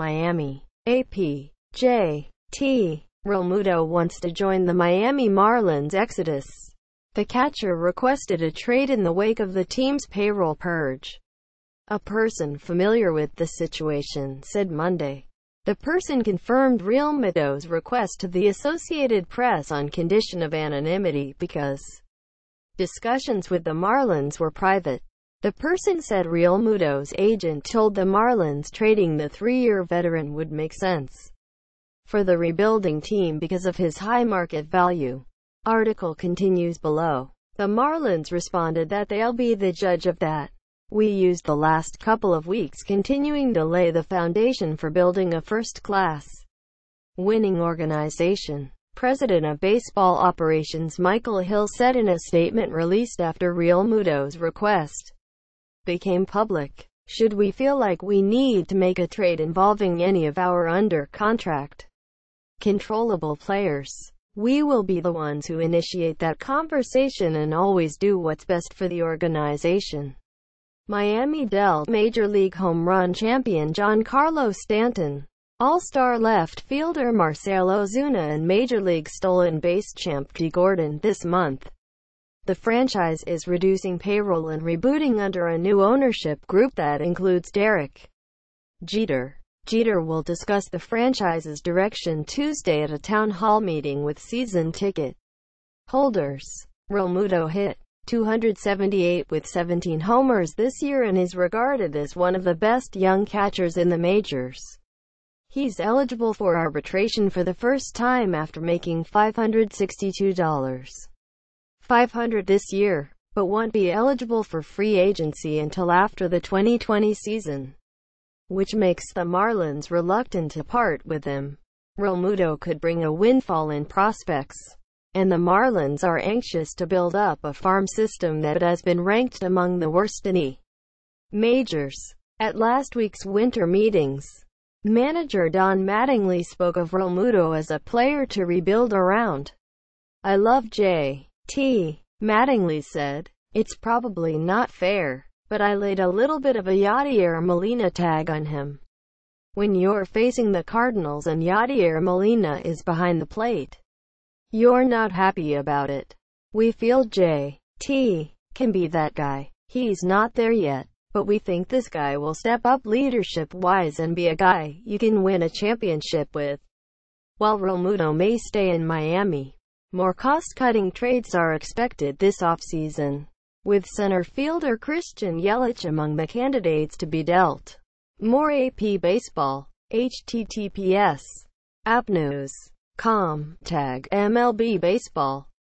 Miami. AP. J. T. Romuto wants to join the Miami Marlins exodus. The catcher requested a trade in the wake of the team's payroll purge. A person familiar with the situation said Monday. The person confirmed Real request to the Associated Press on condition of anonymity because discussions with the Marlins were private. The person said Real Muto's agent told the Marlins trading the three-year veteran would make sense for the rebuilding team because of his high market value. Article continues below. The Marlins responded that they'll be the judge of that. We used the last couple of weeks continuing to lay the foundation for building a first-class winning organization. President of Baseball Operations Michael Hill said in a statement released after Real Muto's request became public. Should we feel like we need to make a trade involving any of our under contract controllable players, we will be the ones who initiate that conversation and always do what's best for the organization. Miami dealt Major League home run champion Giancarlo Stanton, All-star left fielder Marcelo Zuna and Major League stolen base champ D. Gordon this month. The franchise is reducing payroll and rebooting under a new ownership group that includes Derek Jeter. Jeter will discuss the franchise's direction Tuesday at a town hall meeting with season ticket holders. Romuto hit 278 with 17 homers this year and is regarded as one of the best young catchers in the majors. He's eligible for arbitration for the first time after making $562. 500 this year, but won't be eligible for free agency until after the 2020 season, which makes the Marlins reluctant to part with him. Romuto could bring a windfall in prospects, and the Marlins are anxious to build up a farm system that has been ranked among the worst in the majors. At last week's winter meetings, manager Don Mattingly spoke of Romuto as a player to rebuild around. I love Jay. T. Mattingly said, It's probably not fair, but I laid a little bit of a Yadier Molina tag on him. When you're facing the Cardinals and Yadier Molina is behind the plate, you're not happy about it. We feel J.T. can be that guy. He's not there yet, but we think this guy will step up leadership-wise and be a guy you can win a championship with. While Romuto may stay in Miami, more cost-cutting trades are expected this offseason, with center fielder Christian Yelich among the candidates to be dealt. More AP Baseball. https Com. tag MLB Baseball